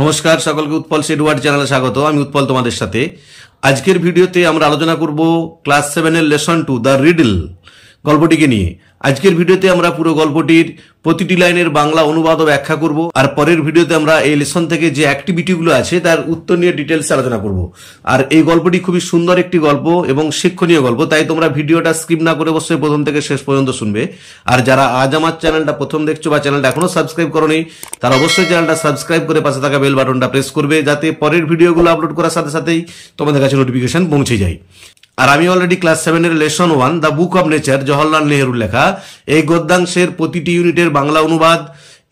নমস্কার সকলকে উৎপল সেডওয়ার্ড চ্যানেলে স্বাগত আমি উৎপল তোমাদের সাথে আজকের ভিডিওতে আমরা আলোচনা করব ক্লাস সেভেনের লেসন টু দ্য রিডল গল্পটিকে নিয়ে আজকের ভিডিওতে আমরা পুরো গল্পটির প্রতিটি লাইনের বাংলা অনুবাদ ও ব্যাখ্যা করব আর পরের ভিডিওতে আমরা এই লেসন থেকে যে অ্যাক্টিভিটিগুলো আছে তার উত্তর নিয়ে ডিটেলস আলোচনা করব আর এই গল্পটি খুবই সুন্দর একটি গল্প এবং শিক্ষণীয় গল্প তাই তোমরা ভিডিওটা স্ক্রিপ না করে অবশ্যই প্রথম থেকে শেষ পর্যন্ত শুনবে আর যারা আজ আমার চ্যানেলটা প্রথম দেখছো বা চ্যানেলটা এখনো সাবস্ক্রাইব করোনি তারা অবশ্যই চ্যানেলটা সাবস্ক্রাইব করে পাশে থাকা বেল বাটনটা প্রেস করবে যাতে পরের ভিডিওগুলো আপলোড করার সাথে সাথেই তোমাদের কাছে নোটিফিকেশন পৌঁছে যায় আর আমি অলরেডি ক্লাস সেভেনের lesson one the book of nature Jawaharlal নেহরুর লেখা এই গদ্যাংশের প্রতিটি ইউনিটের বাংলা অনুবাদ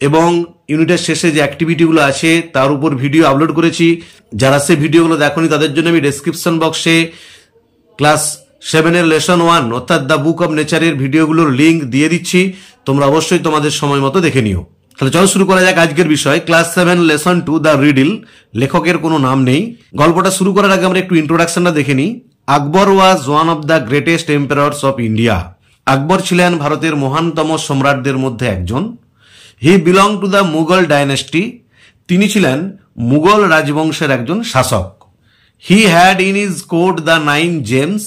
এবং ইউনিটের শেষে যে অ্যাক্টিভিটিগুলো আছে তার উপর ভিডিও আপলোড করেছি যারা সে ভিডিওগুলো দেখনি তাদের জন্য আমি ডেসক্রিপশন বক্সে ক্লাস সেভেনের লেসন ওয়ান অর্থাৎ দ্য বুক অব নেচারের ভিডিওগুলোর লিঙ্ক দিয়ে দিচ্ছি তোমরা অবশ্যই তোমাদের সময় মতো দেখে নিও তাহলে চলো শুরু করা যাক আজকের বিষয় class seven lesson two the riddle লেখকের কোনো নাম নেই গল্পটা শুরু করার আগে আমরা একটু ইন্ট্রোডাকশনটা দেখে নিই Akbar was one of the greatest empires of India Akbar ছিলেন ভারতের মহানতম সম্রাটদের মধ্যে একজন he belong to the Mughal dynasty তিনি ছিলেন মুঘল রাজবংশের একজন শাসক he had in his court the nine gems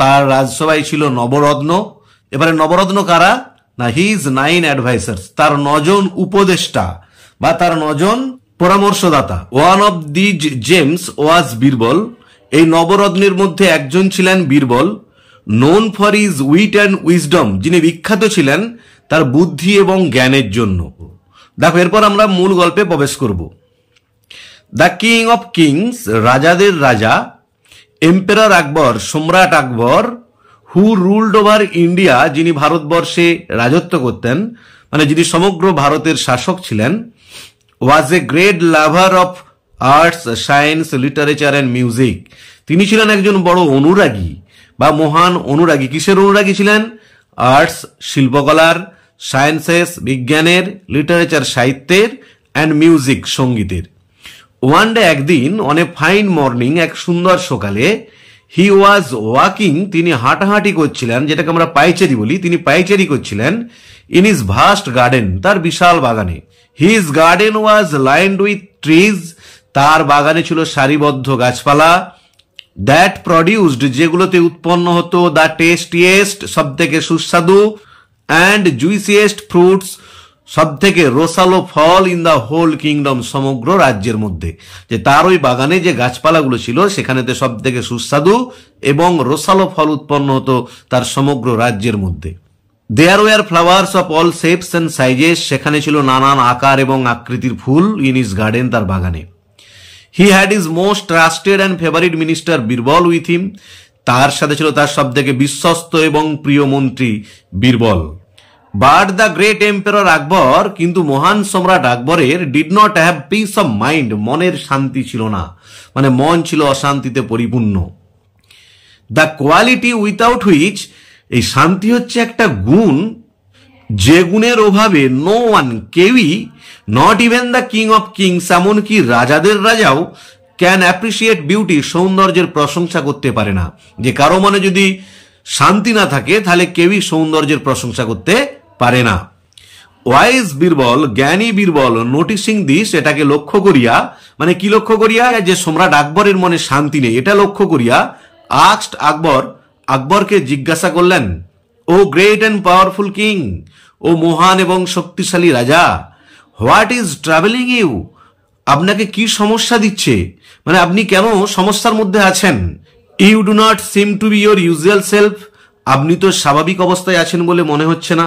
তার রাজসভায় ছিল নবরত্ন এবারে নবরত্ন কারা না হি ইজ নাইন অ্যাডভাইসার্স তার নজন উপদেষ্টা বা তার নজন পরামর্শদাতা one of these gems was Birbal এই নবরত্নের মধ্যে একজন ছিলেন Birbal known for his wit and wisdom যিনি বিখ্যাত ছিলেন তার বুদ্ধি এবং জ্ঞানের জন্য দেখো এরপর আমরা মূল গল্পে প্রবেশ করব দ্য কিং অফ কিংস রাজাদের রাজা এম্পেরার আকবর সম্রাট Akbar who ruled over India যিনি ভারতবর্ষে রাজত্ব করতেন মানে যিনি সমগ্র ভারতের শাসক ছিলেন was a great lover of arts science literature and music তিনি ছিলেন একজন বড় অনুরাগী বা মহান অনুরাগী কিসের অনুরাগী ছিলেন আর্টস শিল্পকলার সায়েন্সেস বিজ্ঞানের লিটারেচার সাহিত্যের অ্যান্ড মিউজিক সঙ্গীতের ওয়ান ডে একদিন অন এ ফাইন মর্নিং এক সুন্দর সকালে হি ওয়াজ ওয়াকিং তিনি হাঁটাহাঁটি করছিলেন যেটাকে আমরা পাইচারি বলি তিনি পাইচারি করছিলেন ইন ইজ ভাস্ট গার্ডেন তার বিশাল বাগানে his garden was lined with trees তার বাগানে ছিল সারিবদ্ধ গাছপালা দ্যাট প্রডিউসড যেগুলোতে উৎপন্ন হতো দ্য টেস্টিয়েস্ট সব থেকে সুস্বাদু অ্যান্ড জুইসিয়েস্ট ফ্রুটস সব থেকে রোসালো ফল ইন দ্য হোল কিংডম সমগ্র রাজ্যের মধ্যে যে তার ওই বাগানে যে গাছপালাগুলো ছিল সেখানেতে সব থেকে সুস্বাদু এবং রোসালো ফল উৎপন্ন হতো তার সমগ্র রাজ্যের মধ্যে there were flowers of all shapes and sizes সেখানে ছিল নানান আকার এবং আকৃতির ফুল ইন ইস গার্ডেন তার বাগানে he had his most trusted and favourite minister Birbal with him তার সাথে ছিল তার সব থেকে বিশ্বস্ত এবং প্রিয় মন্ত্রী Birbal but the great emperor Akbar কিন্তু মহান সম্রাট আকবরের did not have peace of mind মনের শান্তি ছিল না মানে মন ছিল অশান্তিতে পরিপূর্ণ দ্য কোয়ালিটি উইথাউট হুইচ এই শান্তি হচ্ছে একটা গুণ যে গুণের অভাবে নো ওয়ান কেউই not even the king of kings এমনকি রাজাদের রাজাও ক্যান অ্যাপ্রিসিয়েট বিউটি সৌন্দর্যের প্রশংসা করতে পারে না যে কারো মনে যদি শান্তি না থাকে তাহলে কেউই সৌন্দর্যের প্রশংসা করতে পারে না ওয়াইজ বীরবল জ্ঞানী বীরবল নোটিসিং দিস এটাকে লক্ষ্য করিয়া মানে কি লক্ষ্য করিয়া যে সম্রাট আকবরের মনে শান্তি নেই এটা লক্ষ্য করিয়া আকস্ট আকবর আকবরকে জিজ্ঞাসা করলেন O great and powerful king ও মহান এবং শক্তিশালী রাজা হোয়াট ইজ ট্রাভেলিং ইউ আপনাকে কি সমস্যা দিচ্ছে মানে আপনি কেন সমস্যার মধ্যে আছেন you do not seem to be your usual self আপনি তো স্বাভাবিক অবস্থায় আছেন বলে মনে হচ্ছে না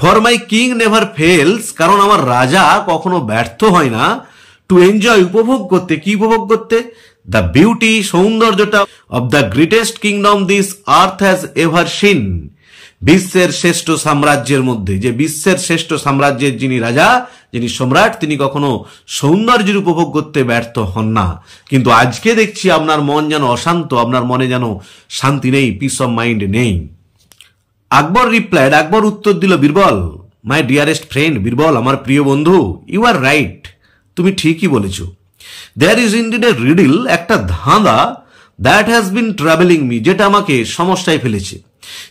for my king never fails কারণ আমার রাজা কখনো ব্যর্থ হয় না টু এনজয় উপভোগ করতে কি উপভোগ করতে দ্য বিউটি সৌন্দর্যটা of the greatest kingdom this earth has ever seen বিশ্বের শ্রেষ্ঠ সাম্রাজ্যের মধ্যে যে বিশ্বের শ্রেষ্ঠ সাম্রাজ্যের যিনি রাজা যিনি সম্রাট তিনি কখনো সৌন্দর্যের উপভোগ করতে ব্যর্থ হন না কিন্তু আজকে দেখছি আপনার মন যেন অশান্ত আপনার মনে যেন শান্তি নেই পিস অফ মাইন্ড নেই আকবর রিপ্লাইড আকবর উত্তর দিল Birbal my dearest friend Birbal আমার প্রিয় বন্ধু ইউ আর রাইট তুমি ঠিকই বলেছ there is indeed a riddle একটা ধাঁধা that has been travelling me যেটা আমাকে সমস্যায় ফেলেছে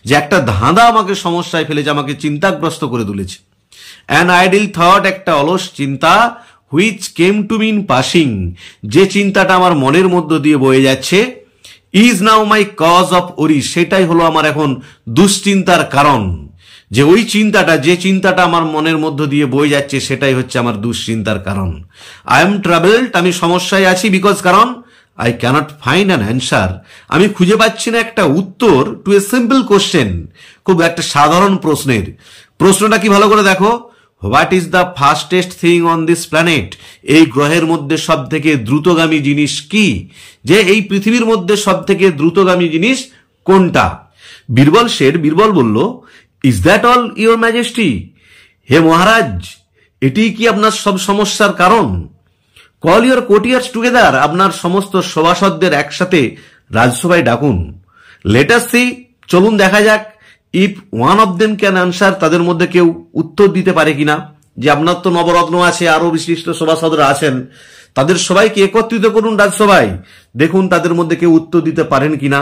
যে একটা ধাঁধা আমাকে সমস্যায় ফেলেছে আমাকে চিন্তাগ্রস্ত করে তুলেছে অ্যান আইডিল থট একটা অলস চিন্তা which came to mind passing যে চিন্তাটা আমার মনের মধ্য দিয়ে বয়ে যাচ্ছে is now my cause of worry সেটাই হলো আমার এখন দুশ্চিন্তার কারণ যে ওই চিন্তাটা যে চিন্তাটা আমার মনের মধ্য দিয়ে বয়ে যাচ্ছে সেটাই হচ্ছে আমার দুশ্চিন্তার কারণ আই এম ট্রাভেলড আমি সমস্যায় আছি বিকজ কারণ I cannot find an answer আমি খুঁজে পাচ্ছি না একটা উত্তর টু এ সিম্পল কোশ্চেন খুব একটা সাধারণ প্রশ্নের প্রশ্নটা কি ভালো করে দেখো what is the fastest thing on this planet এই গ্রহের মধ্যে সব থেকে দ্রুতগামী জিনিস কি যে এই পৃথিবীর মধ্যে সব থেকে দ্রুতগামী জিনিস কোনটা বীরবল শের বীরবল বলল is that all your majesty হে মহারাজ এটি কি আপনার সব সমস্যার কারণ কল ইউর কোটিয়ার্স টুগেদার আপনার সমস্ত সভাসদদের একসাথে রাজসভায় ডাকুন লেটার সি চলুন দেখা যাক if one of them can answer তাদের মধ্যে কেউ উত্তর দিতে পারে কিনা যে আপনার তো নবরত্ন আছে আরো বিশিষ্ট সভাসদরা আছেন তাদের সবাইকে একত্রিত করুন রাজসভায় দেখুন তাদের মধ্যে কেউ উত্তর দিতে পারেন কিনা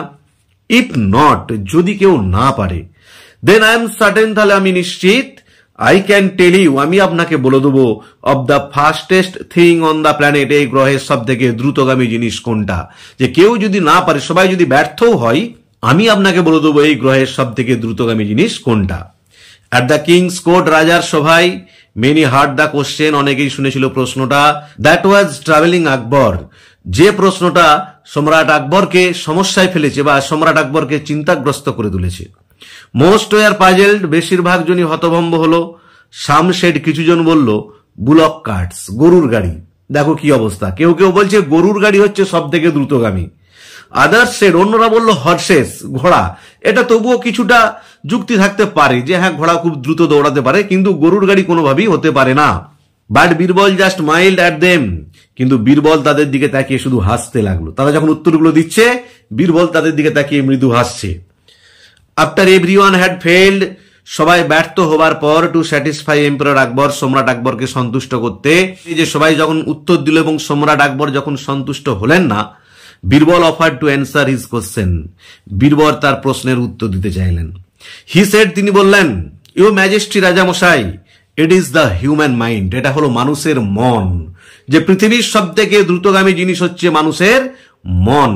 ইফ নট যদি কেউ না পারে দেন আই এম সার্টেন তাহলে আমি নিশ্চিত আই ক্যান টেল ইউ আমি আপনাকে বলে দেবো of the fastest thing on the planet এই গ্রহের সব থেকে দ্রুতগামী জিনিস কোনটা যে কেউ যদি না পারে সবাই যদি ব্যর্থও হয় আমি আপনাকে বলে দেবো এই গ্রহের সব থেকে দ্রুতগামী জিনিস কোনটা অ্যাট দ্য কিংস কোর্ট রাজার সভায় মেনি হার্ড দ্য কোশ্চেন অনেকেই শুনেছিল প্রশ্নটা দ্যাট ওয়াজ ট্রাভেলিং আকবর যে প্রশ্নটা সম্রাট আকবরকে সমস্যায় ফেলেছে বা সম্রাট আকবরকে চিন্তাগ্রস্ত করে তুলেছে মোস্ট ওয়ার পাজেলড বেশিরভাগ জনই হতভম্ব হলো সামশেড কিছুজন বলল বুলক কার্টস গরুর গাড়ি দেখো কি অবস্থা কেউ কেউ বলছে গরুর গাড়ি হচ্ছে সব থেকে দ্রুতগামী আদার্স শেড অন্যরা বলল হর্সেস ঘোড়া এটা তবুও কিছুটা যুক্তি থাকতে পারে যে হ্যাঁ ঘোড়া খুব দ্রুত দৌড়াতে পারে কিন্তু গরুর গাড়ি কোনোভাবেই হতে পারে না but Birbal just smiled at them কিন্তু বীরবল তাদের দিকে তাকিয়ে শুধু হাসতে লাগলো তারা যখন উত্তরগুলো দিচ্ছে বীরবল তাদের দিকে তাকিয়ে মৃদু হাসছে after everyone had failed সবাই ব্যর্থ হবার পর টু স্যাটিসফাই এম্পায়ার আকবর সম্রাট আকবরকে সন্তুষ্ট করতে এই যে সবাই যখন উত্তর দিল এবং সম্রাট আকবর যখন সন্তুষ্ট হলেন না Birbal offer to answer his question Birbal তার প্রশ্নের উত্তর দিতে চাইলেন হি সেট তিনি বললেন ইউ ম্যাজেস্টি রাজামশাই it is the human mind এটা হলো মানুষের মন যে পৃথিবীর সব থেকে দ্রুতগামী জিনিস হচ্ছে মানুষের মন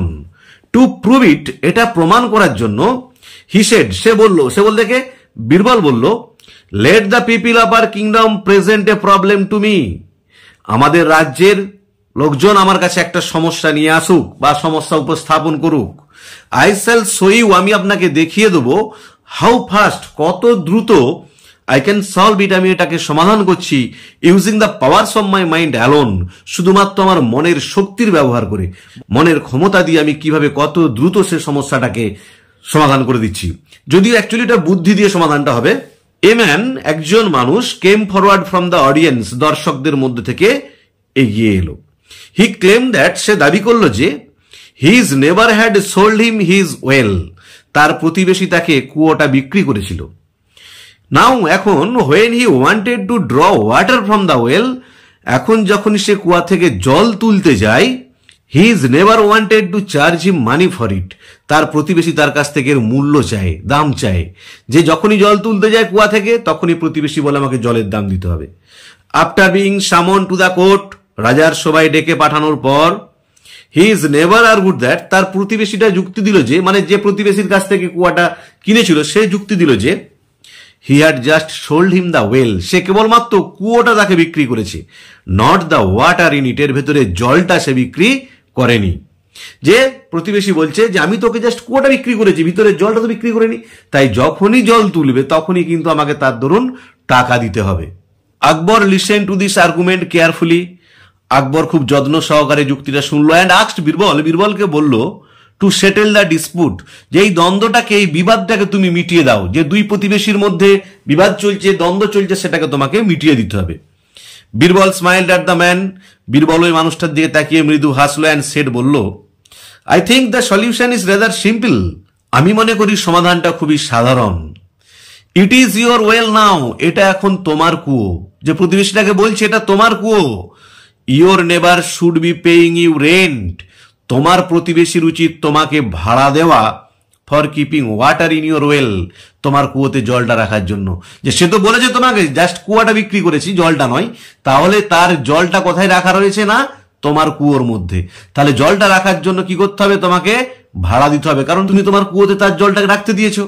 টু প্রুভ ইট এটা প্রমাণ করার জন্য হিসেড সে বলল সে বলতে দেখে বীরবল বলল let the people of our kingdom present a problem to me আমাদের রাজ্যের লোকজন আমার কাছে একটা সমস্যা নিয়ে আসুক বা সমস্যা উপস্থাপন করুক আই সেল সইউ আমি আপনাকে দেখিয়ে দেবো হাউ ফাস্ট কত দ্রুত আই ক্যান সলভ ইট আমি এটাকে সমাধান করছি using the power of my mind alone শুধুমাত্র আমার মনের শক্তির ব্যবহার করে মনের ক্ষমতা দিয়ে আমি কিভাবে কত দ্রুত সে সমস্যাটাকে সমাধান করে দিচ্ছি যদিও অ্যাকচুয়ালি এটা বুদ্ধি দিয়ে সমাধানটা হবে এ ম্যান একজন মানুষ came forward from the audience দর্শকদের মধ্যে থেকে এগিয়ে এলো হি ক্লেম দ্যাট সে দাবি করল যে he his neighbour had sold him his well তার প্রতিবেশী তাকে কুয়োটা বিক্রি করেছিল নাও এখন when he wanted to draw water from the well এখন যখন সে কুয়া থেকে জল তুলতে যায় he his neighbour wanted to charge him money for it তার প্রতিবেশী তার কাছ থেকে এর মূল্য চায় দাম চায় যে যখনই জল তুলতে যায় কুয়া থেকে তখনই প্রতিবেশী বলে আমাকে জলের দাম দিতে হবে after being summoned to the court রাজার সবাই ডেকে পাঠানোর পর he his neighbour argued that তার প্রতিবেশীটা যুক্তি দিল যে মানে যে প্রতিবেশীর কাছ থেকে কুয়াটা কিনেছিল সে যুক্তি দিল যে he had just sold him the well সে কেবলমাত্র কুয়োটা তাকে বিক্রি করেছে নট দ্য ওয়াটার ইন ইটের ভেতরে জলটা সে বিক্রি করেনি যে প্রতিবেশী বলছে যে আমি তোকে জাস্ট কুয়াটা বিক্রি করেছি ভিতরে জলটা তো বিক্রি করিনি তাই যখনই জল তুলবে তখনই কিন্তু আমাকে তার ধরুন টাকা দিতে হবে Akbar listen to this argument carefully Akbar খুব যত্ন সহকারে যুক্তিটা শুনলো অ্যান্ড আক্সড বীরবল বীরবলকে বলল টু সেটেল দ্য ডিসপুট যে এই দ্বন্দ্বটাকে এই বিবাদটাকে তুমি মিটিয়ে দাও যে দুই প্রতিবেশীর মধ্যে বিবাদ চলছে দ্বন্দ্ব চলছে সেটাকে তোমাকে মিটিয়ে দিতে হবে Birbal smiled at the man Birbal ওই মানুষটার দিকে তাকিয়ে মৃদু হাসলো অ্যান্ড সেট বলল I think the solution is rather simple আমি মনে করি সমাধানটা খুবই সাধারণ it is your well now এটা এখন তোমার কুয়ো যে প্রতিবেশীটাকে বলছে এটা তোমার কুয়ো your neighbour should be paying you rent তোমার প্রতিবেশীর উচিত তোমাকে ভাড়া দেওয়া for keeping water in your well তোমার কুয়োতে জলটা রাখার জন্য যে সে তো বলেছে তোমাকে জাস্ট কুয়াটা বিক্রি করেছি জলটা নয় তাহলে তার জলটা কোথায় রাখা রয়েছে না তোমার কুয়োর মধ্যে তাহলে জলটা রাখার জন্য কি করতে হবে তোমাকে ভাড়া দিতে হবে কারণ তুমি তোমার কুয়োতে তার জলটাকে রাখতে দিয়েছো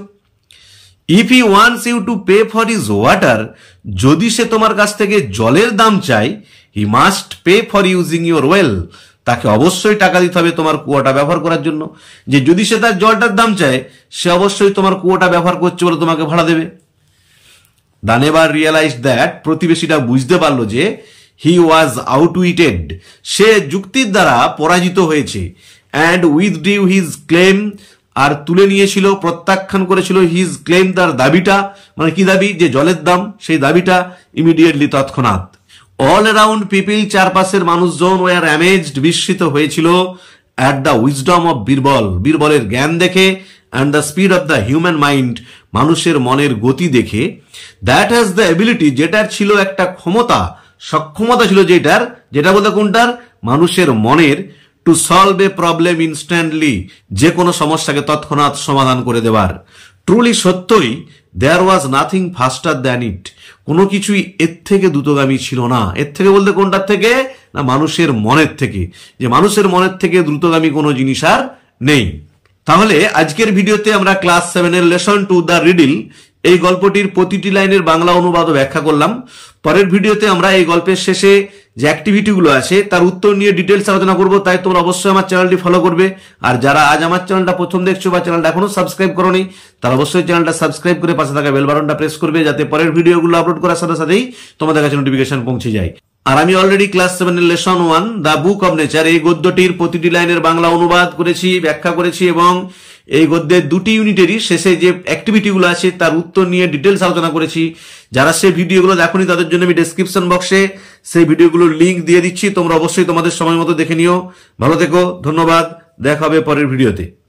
if he wants you to pay for his water যদি সে তোমার কাছ থেকে জলের দাম চায় he must pay for using your well তাকে অবশ্যই টাকা দিতে হবে তোমার কুয়াটা ব্যবহার করার জন্য যে যদি সে তার জলটার দাম চায় সে অবশ্যই তোমার কুয়াটা ব্যবহার করছে বলে তোমাকে ভাড়া দেবে দানেবার রিয়েলাইজ দ্যাট প্রতিবেশীটা বুঝতে পারলো যে হি ওয়াজ উইটেড সে যুক্তির দ্বারা পরাজিত হয়েছে and withdrew his claim আর তুলে নিয়েছিল প্রত্যাখ্যান করেছিল হিজ ক্লেম তার দাবিটা মানে কি দাবি যে জলের দাম সেই দাবিটা ইমিডিয়েটলি তৎক্ষণাৎ অল অ্যারাউন্ড পিপিল চারপাশের মানুষজন ওয়ার অ্যামেজড বিস্মিত হয়েছিল at the wisdom of Birbal বীরবলের জ্ঞান দেখে and the speed of the human mind মানুষের মনের গতি দেখে দ্যাট হ্যাজ দ্য অ্যাবিলিটি যেটার ছিল একটা ক্ষমতা সক্ষমতা ছিল যেটার যেটা বলতে কোনটার মানুষের মনের to solve a problem instantly যে কোনো সমস্যাকে তৎক্ষণাৎ সমাধান করে দেওয়ার ট্রুলি সত্যই দেয়ার ওয়াজ নাথিং ফাস্টার দ্যান ইট কোনো কিছুই এর থেকে দ্রুতগামী ছিল না এর থেকে বলতে কোনটার থেকে না মানুষের মনের থেকে যে মানুষের মনের থেকে দ্রুতগামী কোনো জিনিস আর নেই তাহলে আজকের ভিডিওতে আমরা ক্লাস সেভেনের লেসন টু দ্য রিডিল এই গল্পটির প্রতিটি লাইনের বাংলা অনুবাদ ব্যাখ্যা করলাম পরের ভিডিওতে আমরা এই গল্পের শেষে যে অ্যাক্টিভিটিগুলো আছে তার উত্তর নিয়ে ডিটেলস আলোচনা করবো তাই তোমরা অবশ্যই আমার চ্যানেলটি ফলো করবে আর যারা আজ আমার চ্যানেলটা প্রথম দেখছো বা চ্যানেলটা এখনো সাবস্ক্রাইব করোনি তারা অবশ্যই চ্যানেলটা সাবস্ক্রাইব করে পাশে থাকা বেল বাটনটা প্রেস করবে যাতে পরের ভিডিওগুলো আপলোড করার সাথে সাথেই তোমাদের কাছে নোটিফিকেশন পৌঁছে যায় আর আমি অলরেডি ক্লাস সেভেনের lesson one the book of nature এই গদ্যটির প্রতিটি লাইনের বাংলা অনুবাদ করেছি ব্যাখ্যা করেছি এবং এই গদ্যের দুটি ইউনিটেরই শেষে যে অ্যাক্টিভিটিগুলো আছে তার উত্তর নিয়ে ডিটেলস আলোচনা করেছি যারা সেই ভিডিওগুলো দেখনি তাদের জন্য আমি ডিসক্রিপশন বক্সে সেই ভিডিওগুলোর লিঙ্ক দিয়ে দিচ্ছি তোমরা অবশ্যই তোমাদের সময় মতো দেখে নিও ভালো থেকো ধন্যবাদ দেখা হবে পরের ভিডিওতে